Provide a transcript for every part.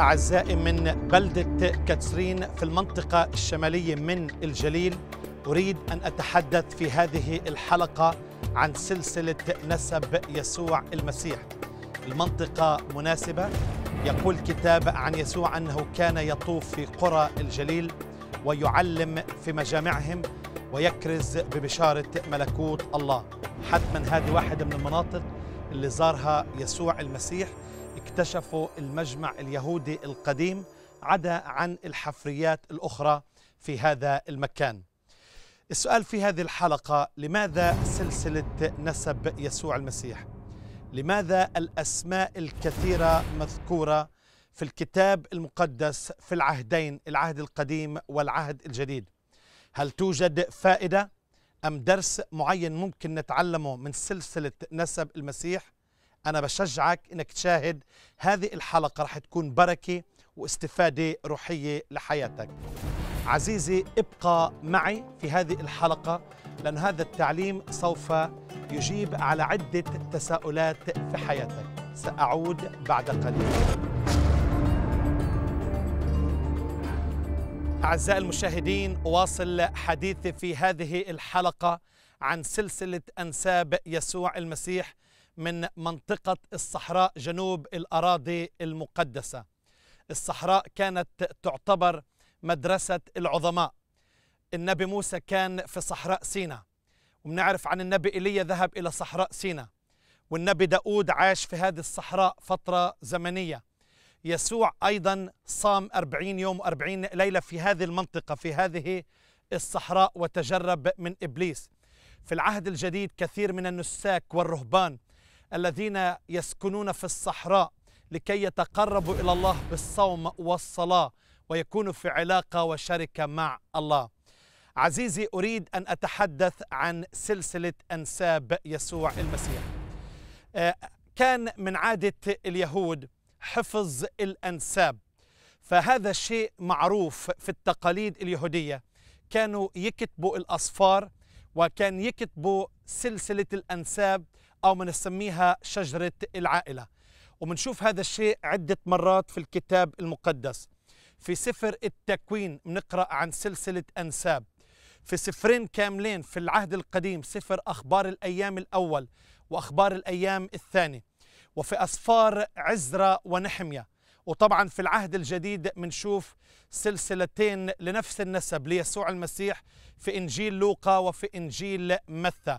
أعزائي من بلدة كتسرين في المنطقة الشمالية من الجليل أريد أن أتحدث في هذه الحلقة عن سلسلة نسب يسوع المسيح المنطقة مناسبة يقول كتاب عن يسوع أنه كان يطوف في قرى الجليل ويعلم في مجامعهم ويكرز ببشارة ملكوت الله حتما هذه واحدة من المناطق اللي زارها يسوع المسيح اكتشفوا المجمع اليهودي القديم عدا عن الحفريات الأخرى في هذا المكان السؤال في هذه الحلقة لماذا سلسلة نسب يسوع المسيح؟ لماذا الأسماء الكثيرة مذكورة في الكتاب المقدس في العهدين العهد القديم والعهد الجديد؟ هل توجد فائدة أم درس معين ممكن نتعلمه من سلسلة نسب المسيح؟ أنا بشجعك أنك تشاهد هذه الحلقة رح تكون بركة واستفادة روحية لحياتك عزيزي ابقى معي في هذه الحلقة لأن هذا التعليم سوف يجيب على عدة تساؤلات في حياتك سأعود بعد قليل أعزائي المشاهدين واصل حديثي في هذه الحلقة عن سلسلة أنساب يسوع المسيح من منطقة الصحراء جنوب الأراضي المقدسة الصحراء كانت تعتبر مدرسة العظماء النبي موسى كان في صحراء سينا وبنعرف عن النبي إيليا ذهب إلى صحراء سينا والنبي داود عاش في هذه الصحراء فترة زمنية يسوع أيضا صام أربعين يوم وأربعين ليلة في هذه المنطقة في هذه الصحراء وتجرب من إبليس في العهد الجديد كثير من النساك والرهبان الذين يسكنون في الصحراء لكي يتقربوا إلى الله بالصوم والصلاة ويكونوا في علاقة وشركة مع الله عزيزي أريد أن أتحدث عن سلسلة أنساب يسوع المسيح آه، كان من عادة اليهود حفظ الأنساب فهذا شيء معروف في التقاليد اليهودية كانوا يكتبوا الأصفار وكان يكتبوا سلسلة الأنساب أو نسميها شجرة العائلة وبنشوف هذا الشيء عدة مرات في الكتاب المقدس في سفر التكوين بنقرأ عن سلسلة أنساب في سفرين كاملين في العهد القديم سفر أخبار الأيام الأول وأخبار الأيام الثاني وفي أسفار عزرة ونحمية وطبعا في العهد الجديد منشوف سلسلتين لنفس النسب ليسوع المسيح في إنجيل لوقا وفي إنجيل متى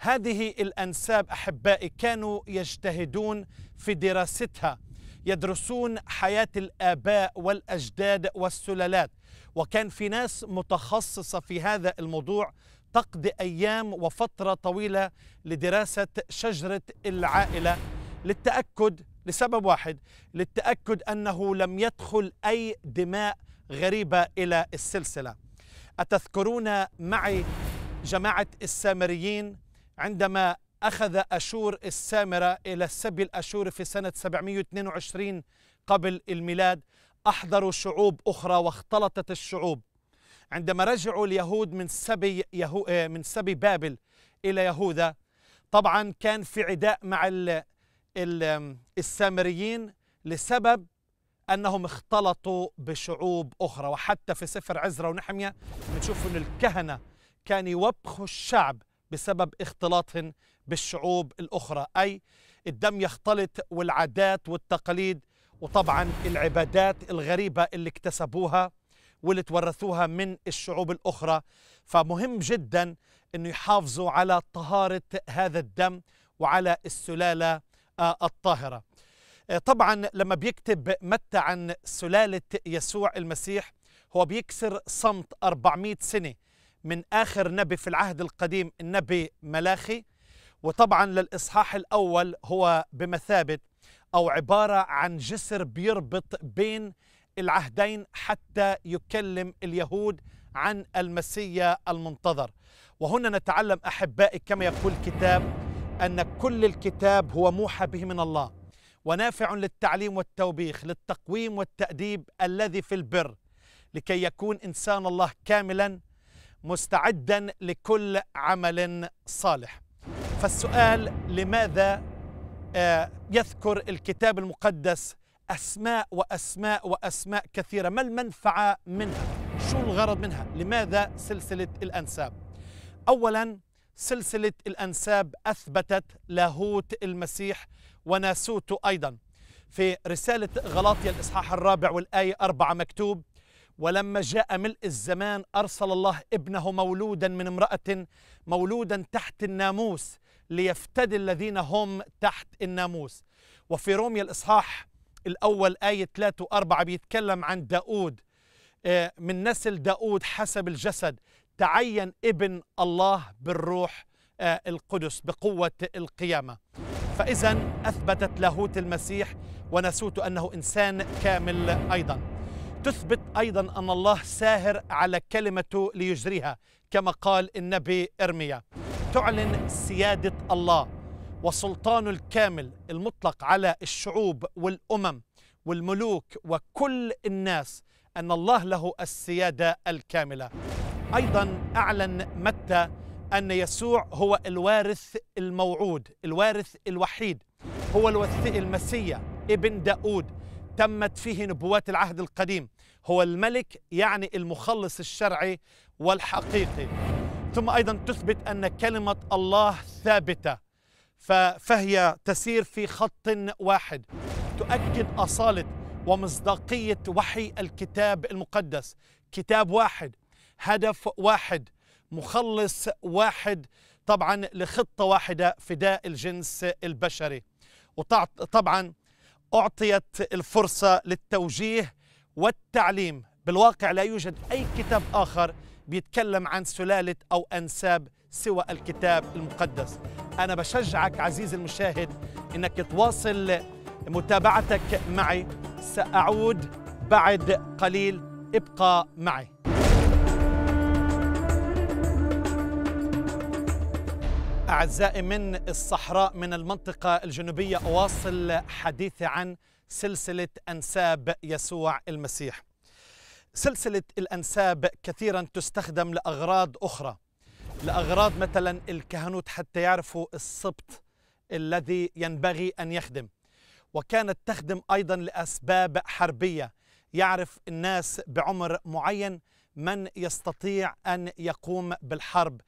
هذه الأنساب أحبائي كانوا يجتهدون في دراستها يدرسون حياة الآباء والأجداد والسلالات وكان في ناس متخصصة في هذا الموضوع تقضي أيام وفترة طويلة لدراسة شجرة العائلة للتأكد لسبب واحد للتأكد أنه لم يدخل أي دماء غريبة إلى السلسلة أتذكرون معي جماعة السامريين عندما أخذ أشور السامرة إلى السبي الأشوري في سنة 722 قبل الميلاد أحضروا شعوب أخرى واختلطت الشعوب عندما رجعوا اليهود من سبي, يهو آه، من سبي بابل إلى يهوذا طبعا كان في عداء مع ال ال السامريين لسبب أنهم اختلطوا بشعوب أخرى وحتى في سفر عزرا ونحمية نشوف أن الكهنة كان يوبخوا الشعب بسبب اختلاطهم بالشعوب الأخرى أي الدم يختلط والعادات والتقاليد وطبعا العبادات الغريبة اللي اكتسبوها واللي تورثوها من الشعوب الأخرى فمهم جدا أنه يحافظوا على طهارة هذا الدم وعلى السلالة آه، الطاهرة آه، طبعا لما بيكتب متى عن سلالة يسوع المسيح هو بيكسر صمت 400 سنة من آخر نبي في العهد القديم النبي ملاخي وطبعا للإصحاح الأول هو بمثابة أو عبارة عن جسر بيربط بين العهدين حتى يكلم اليهود عن المسيا المنتظر وهنا نتعلم أحبائي كما يقول الكتاب أن كل الكتاب هو موحى به من الله ونافع للتعليم والتوبيخ للتقويم والتأديب الذي في البر لكي يكون إنسان الله كاملا مستعدا لكل عمل صالح فالسؤال لماذا آه، يذكر الكتاب المقدس أسماء وأسماء وأسماء كثيرة ما المنفعة منها شو الغرض منها لماذا سلسلة الأنساب أولا سلسلة الأنساب أثبتت لاهوت المسيح وناسوته أيضا في رسالة غلاطيا الإصحاح الرابع والآية أربعة مكتوب ولما جاء ملء الزمان أرسل الله ابنه مولودا من امرأة مولودا تحت الناموس ليفتدي الذين هم تحت الناموس وفي روميا الإصحاح الأول آية 3 و4 بيتكلم عن داود آه، من نسل داود حسب الجسد تعين ابن الله بالروح آه، القدس بقوة القيامة فإذا أثبتت لاهوت المسيح ونسوت أنه إنسان كامل أيضاً تثبت أيضا أن الله ساهر على كلمته ليجريها كما قال النبي إرميا تعلن سيادة الله وسلطانه الكامل المطلق على الشعوب والأمم والملوك وكل الناس أن الله له السيادة الكاملة أيضا أعلن متى أن يسوع هو الوارث الموعود الوارث الوحيد هو المسيح ابن داود تمت فيه نبوات العهد القديم هو الملك يعني المخلص الشرعي والحقيقي ثم أيضا تثبت أن كلمة الله ثابتة فهي تسير في خط واحد تؤكد أصالة ومصداقية وحي الكتاب المقدس كتاب واحد هدف واحد مخلص واحد طبعا لخطة واحدة فداء الجنس البشري وطبعا أعطيت الفرصة للتوجيه والتعليم بالواقع لا يوجد أي كتاب آخر بيتكلم عن سلالة أو أنساب سوى الكتاب المقدس أنا بشجعك عزيزي المشاهد أنك تواصل متابعتك معي سأعود بعد قليل ابقى معي أعزائي من الصحراء من المنطقة الجنوبية أواصل حديثي عن سلسلة أنساب يسوع المسيح. سلسلة الأنساب كثيرا تستخدم لأغراض أخرى. لأغراض مثلا الكهنوت حتى يعرفوا السبط الذي ينبغي أن يخدم. وكانت تخدم أيضا لأسباب حربية. يعرف الناس بعمر معين من يستطيع أن يقوم بالحرب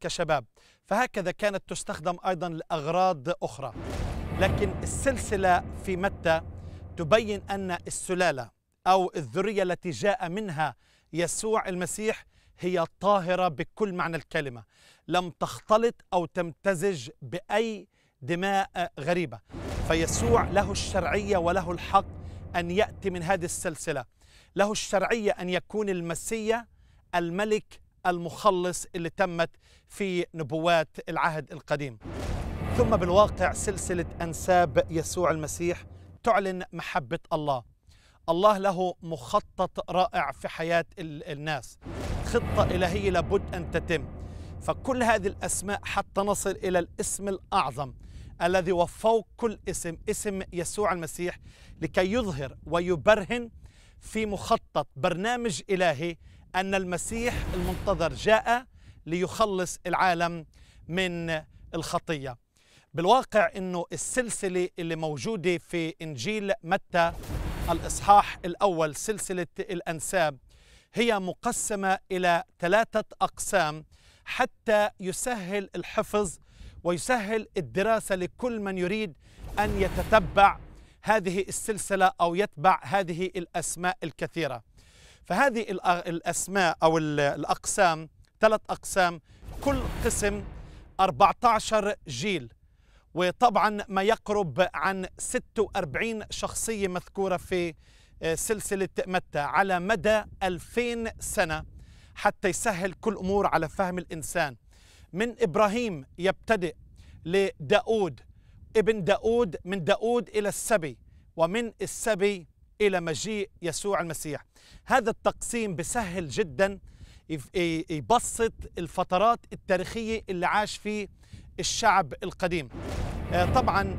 كشباب فهكذا كانت تستخدم أيضا لأغراض أخرى لكن السلسلة في متى تبين أن السلالة أو الذرية التي جاء منها يسوع المسيح هي طاهرة بكل معنى الكلمة لم تختلط أو تمتزج بأي دماء غريبة فيسوع له الشرعية وله الحق أن يأتي من هذه السلسلة له الشرعية أن يكون المسيا الملك المخلص اللي تمت في نبوات العهد القديم ثم بالواقع سلسلة أنساب يسوع المسيح تعلن محبة الله الله له مخطط رائع في حياة الناس خطة إلهية لابد أن تتم فكل هذه الأسماء حتى نصل إلى الاسم الأعظم الذي وفوق كل اسم اسم يسوع المسيح لكي يظهر ويبرهن في مخطط برنامج إلهي أن المسيح المنتظر جاء ليخلص العالم من الخطية بالواقع أنه السلسلة اللي موجودة في إنجيل متى الإصحاح الأول سلسلة الأنساب هي مقسمة إلى ثلاثة أقسام حتى يسهل الحفظ ويسهل الدراسة لكل من يريد أن يتتبع هذه السلسلة أو يتبع هذه الأسماء الكثيرة فهذه الأسماء أو الأقسام ثلاث أقسام كل قسم 14 جيل وطبعا ما يقرب عن 46 شخصية مذكورة في آه، سلسلة متى على مدى 2000 سنة حتى يسهل كل أمور على فهم الإنسان من إبراهيم يبتدئ لداود ابن داود من داود إلى السبي ومن السبي إلى مجيء يسوع المسيح هذا التقسيم بسهل جدا يبسط الفترات التاريخية اللي عاش فيه الشعب القديم آه، طبعا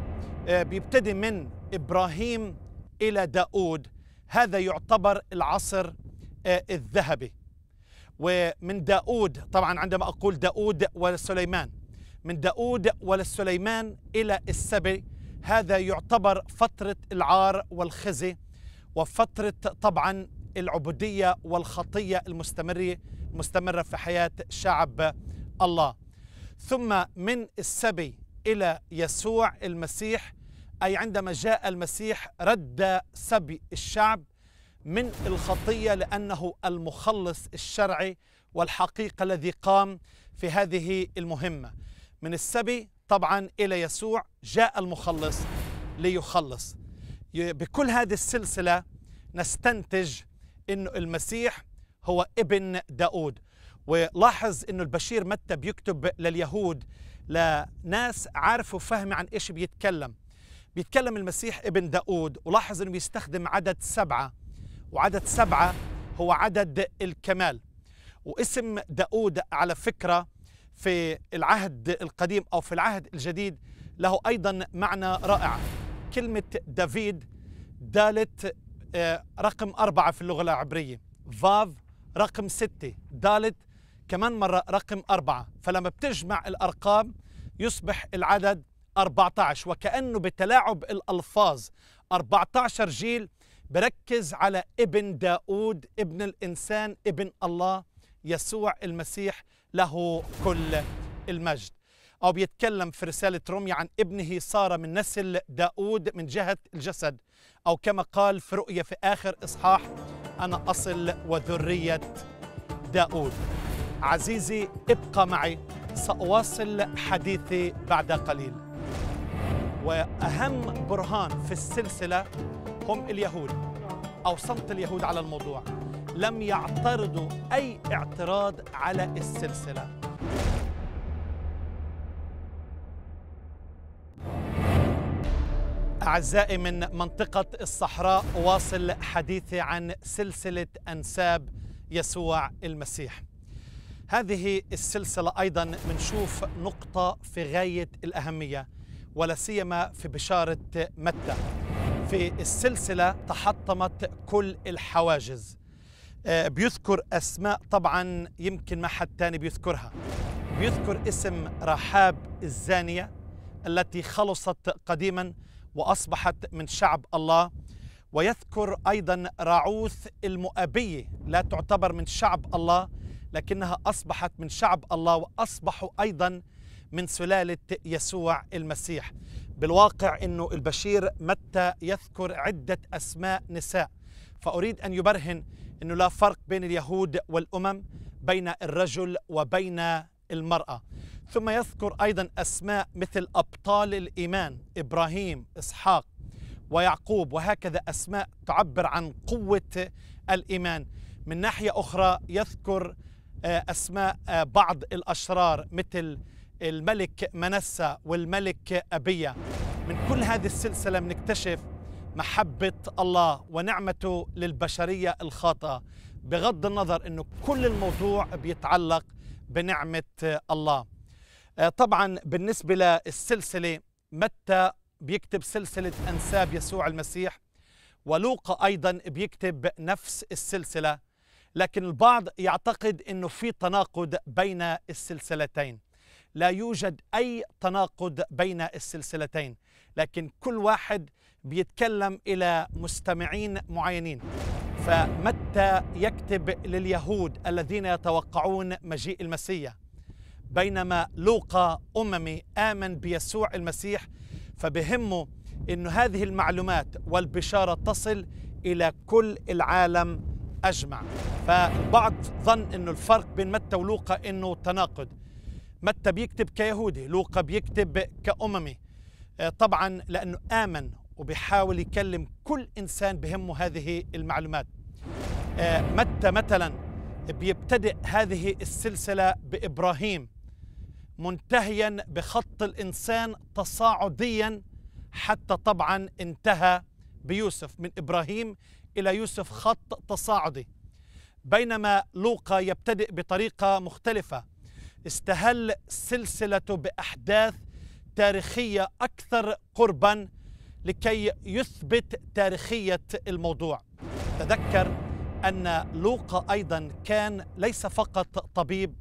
آه، بيبتدي من إبراهيم إلى داود هذا يعتبر العصر آه، الذهبي ومن داود طبعا عندما أقول داود وسليمان من داود ولسليمان إلى السبي هذا يعتبر فترة العار والخزي وفترة طبعا العبودية والخطية المستمرة مستمرة في حياة شعب الله ثم من السبي إلى يسوع المسيح أي عندما جاء المسيح رد سبي الشعب من الخطية لأنه المخلص الشرعي والحقيقة الذي قام في هذه المهمة من السبي طبعا إلى يسوع جاء المخلص ليخلص بكل هذه السلسلة نستنتج أن المسيح هو ابن داود ولاحظ أنه البشير متى بيكتب لليهود لناس عارفوا فهم عن إيش بيتكلم بيتكلم المسيح ابن داود ولاحظ أنه بيستخدم عدد سبعة وعدد سبعة هو عدد الكمال واسم داود على فكرة في العهد القديم أو في العهد الجديد له أيضا معنى رائع كلمة دافيد دالت آه، رقم أربعة في اللغة العبرية فاف رقم ستة دالت كمان مرة رقم أربعة فلما بتجمع الأرقام يصبح العدد 14 وكأنه بتلاعب الألفاظ 14 جيل بركز على ابن داود ابن الإنسان ابن الله يسوع المسيح له كل المجد أو بيتكلم في رسالة روميا عن ابنه صار من نسل داود من جهة الجسد أو كما قال في رؤية في آخر إصحاح أنا أصل وذرية داود عزيزي ابقى معي سأواصل حديثي بعد قليل وأهم برهان في السلسلة هم اليهود أو صمت اليهود على الموضوع لم يعترضوا أي اعتراض على السلسلة أعزائي من منطقة الصحراء واصل حديثي عن سلسلة أنساب يسوع المسيح هذه السلسلة أيضا بنشوف نقطة في غاية الأهمية ولا سيما في بشارة متى في السلسلة تحطمت كل الحواجز آه، بيذكر أسماء طبعا يمكن ما حد تاني بيذكرها بيذكر اسم رحاب الزانية التي خلصت قديما وأصبحت من شعب الله ويذكر أيضا راعوث المؤبية لا تعتبر من شعب الله لكنها أصبحت من شعب الله وأصبحوا أيضا من سلالة يسوع المسيح بالواقع أنه البشير متى يذكر عدة أسماء نساء فأريد أن يبرهن أنه لا فرق بين اليهود والأمم بين الرجل وبين المرأة ثم يذكر أيضا أسماء مثل أبطال الإيمان إبراهيم إسحاق ويعقوب وهكذا أسماء تعبر عن قوة الإيمان من ناحية أخرى يذكر آه، أسماء آه، بعض الأشرار مثل الملك منسى والملك أبية من كل هذه السلسلة بنكتشف محبة الله ونعمته للبشرية الخاطئة بغض النظر أنه كل الموضوع بيتعلق بنعمة الله آه، طبعا بالنسبة للسلسلة متى بيكتب سلسلة أنساب يسوع المسيح ولوقا أيضا بيكتب نفس السلسلة لكن البعض يعتقد أنه في تناقض بين السلسلتين لا يوجد أي تناقض بين السلسلتين لكن كل واحد بيتكلم إلى مستمعين معينين فمتى يكتب لليهود الذين يتوقعون مجيء المسيح بينما لوقا أممي آمن بيسوع المسيح فبهمه أن هذه المعلومات والبشارة تصل إلى كل العالم أجمع فالبعض ظن أنه الفرق بين متى ولوقا أنه تناقض متى بيكتب كيهودي لوقا بيكتب كأممي آه، طبعا لأنه آمن وبيحاول يكلم كل إنسان بهمه هذه المعلومات آه، متى مثلا بيبتدئ هذه السلسلة بإبراهيم منتهيا بخط الانسان تصاعديا حتى طبعا انتهى بيوسف من ابراهيم الى يوسف خط تصاعدي بينما لوقا يبتدئ بطريقه مختلفه استهل سلسلته باحداث تاريخيه اكثر قربا لكي يثبت تاريخيه الموضوع تذكر ان لوقا ايضا كان ليس فقط طبيب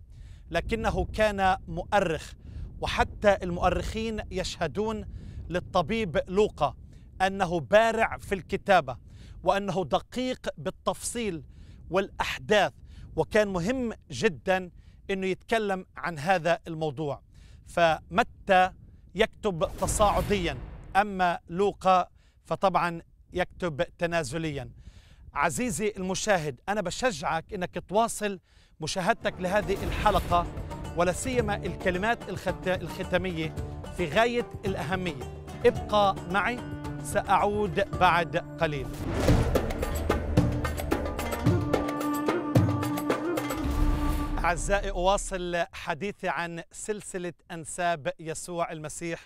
لكنه كان مؤرخ وحتى المؤرخين يشهدون للطبيب لوقا انه بارع في الكتابه وانه دقيق بالتفصيل والاحداث وكان مهم جدا انه يتكلم عن هذا الموضوع فمتى يكتب تصاعديا اما لوقا فطبعا يكتب تنازليا عزيزي المشاهد انا بشجعك انك تواصل مشاهدتك لهذه الحلقة ولا سيما الكلمات الختامية في غاية الأهمية ابقى معي سأعود بعد قليل أعزائي أواصل حديثي عن سلسلة أنساب يسوع المسيح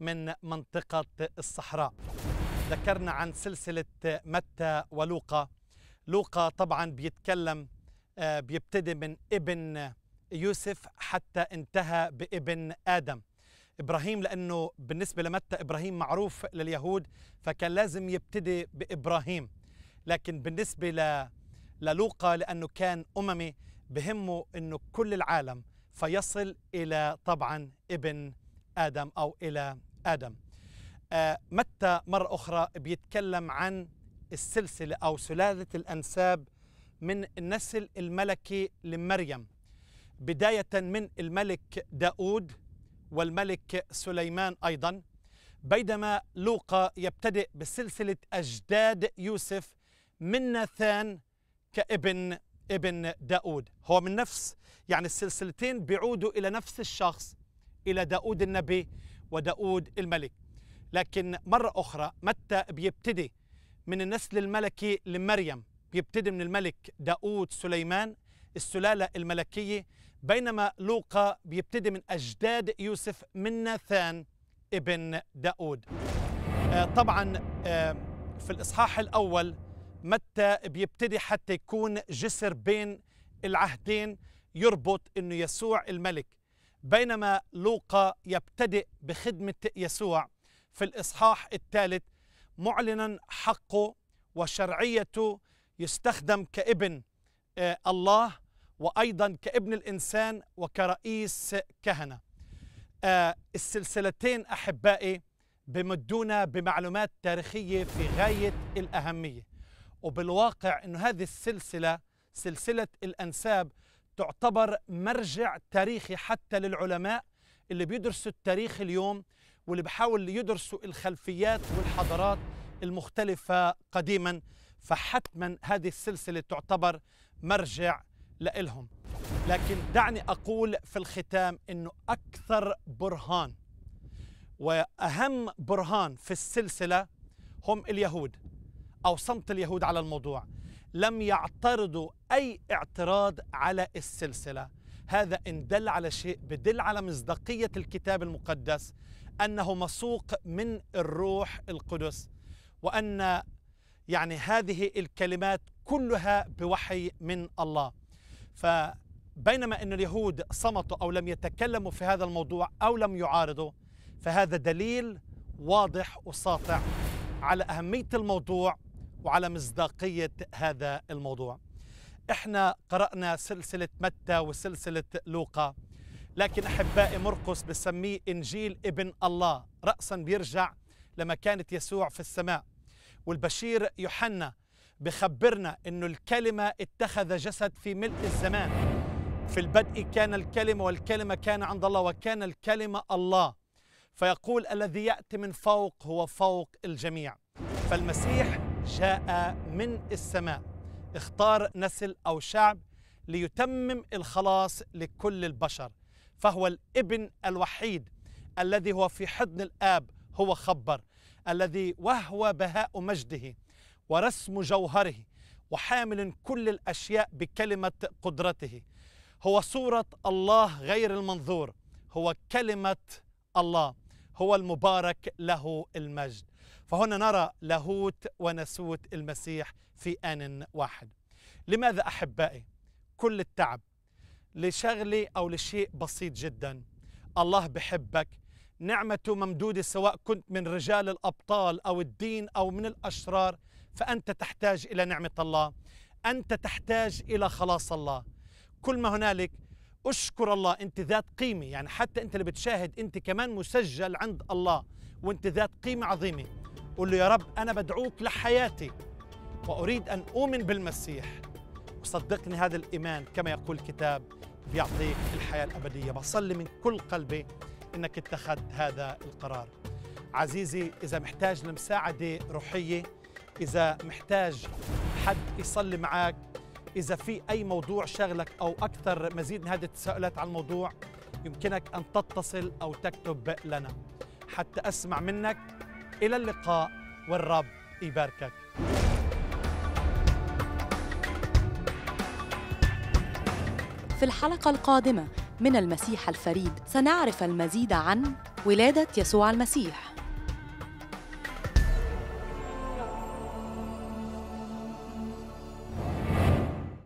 من منطقة الصحراء ذكرنا عن سلسلة متى ولوقا لوقا طبعا بيتكلم آه، بيبتدي من ابن يوسف حتى انتهى بابن آدم إبراهيم لأنه بالنسبة لمتى إبراهيم معروف لليهود فكان لازم يبتدي بإبراهيم لكن بالنسبة ل... للوقا لأنه كان أممي بهمه أنه كل العالم فيصل إلى طبعا ابن آدم أو إلى آدم آه، متى مرة أخرى بيتكلم عن السلسلة أو سلالة الأنساب من النسل الملكي لمريم بداية من الملك داود والملك سليمان أيضا بينما لوقا يبتدئ بسلسلة أجداد يوسف من ناثان كابن ابن داود هو من نفس يعني السلسلتين بيعودوا إلى نفس الشخص إلى داود النبي وداود الملك لكن مرة أخرى متى بيبتدي من النسل الملكي لمريم بيبتدي من الملك داود سليمان السلالة الملكية بينما لوقا بيبتدي من أجداد يوسف من ناثان ابن داود آه، طبعا آه، في الإصحاح الأول متى بيبتدي حتى يكون جسر بين العهدين يربط أنه يسوع الملك بينما لوقا يبتدئ بخدمة يسوع في الإصحاح الثالث معلنا حقه وشرعيته يستخدم كابن آه، الله وأيضا كابن الإنسان وكرئيس كهنة آه، السلسلتين أحبائي بمدونا بمعلومات تاريخية في غاية الأهمية وبالواقع أن هذه السلسلة سلسلة الأنساب تعتبر مرجع تاريخي حتى للعلماء اللي بيدرسوا التاريخ اليوم واللي بحاول يدرسوا الخلفيات والحضارات المختلفة قديماً فحتما هذه السلسلة تعتبر مرجع لإلهم لكن دعني أقول في الختام أنه أكثر برهان وأهم برهان في السلسلة هم اليهود أو صمت اليهود على الموضوع لم يعترضوا أي اعتراض على السلسلة هذا إن دل على شيء بدل على مصداقية الكتاب المقدس أنه مسوق من الروح القدس وأن يعني هذه الكلمات كلها بوحي من الله فبينما أن اليهود صمتوا أو لم يتكلموا في هذا الموضوع أو لم يعارضوا فهذا دليل واضح وساطع على أهمية الموضوع وعلى مصداقية هذا الموضوع احنا قرأنا سلسلة متى وسلسلة لوقا لكن أحبائي مرقس بسميه إنجيل ابن الله رأسا بيرجع لما كانت يسوع في السماء والبشير يوحنا بخبرنا انه الكلمه اتخذ جسد في ملء الزمان في البدء كان الكلمه والكلمه كان عند الله وكان الكلمه الله فيقول الذي ياتي من فوق هو فوق الجميع فالمسيح جاء من السماء اختار نسل او شعب ليتمم الخلاص لكل البشر فهو الابن الوحيد الذي هو في حضن الاب هو خبر الذي وهو بهاء مجده ورسم جوهره وحامل كل الاشياء بكلمه قدرته هو صوره الله غير المنظور هو كلمه الله هو المبارك له المجد فهنا نرى لاهوت ونسوت المسيح في ان واحد لماذا احبائي كل التعب لشغلي او لشيء بسيط جدا الله بحبك نعمة ممدودة سواء كنت من رجال الأبطال أو الدين أو من الأشرار فأنت تحتاج إلى نعمة الله أنت تحتاج إلى خلاص الله كل ما هنالك اشكر الله أنت ذات قيمة يعني حتى أنت اللي بتشاهد أنت كمان مسجل عند الله وأنت ذات قيمة عظيمة قل له يا رب أنا بدعوك لحياتي وأريد أن أؤمن بالمسيح وصدقني هذا الإيمان كما يقول الكتاب بيعطيك الحياة الأبدية بصلي من كل قلبي انك اتخذت هذا القرار عزيزي اذا محتاج لمساعده روحيه اذا محتاج حد يصلي معك اذا في اي موضوع شغلك او اكثر مزيد من هذه التساؤلات عن الموضوع يمكنك ان تتصل او تكتب لنا حتى اسمع منك الى اللقاء والرب يباركك في الحلقة القادمة من المسيح الفريد سنعرف المزيد عن ولاده يسوع المسيح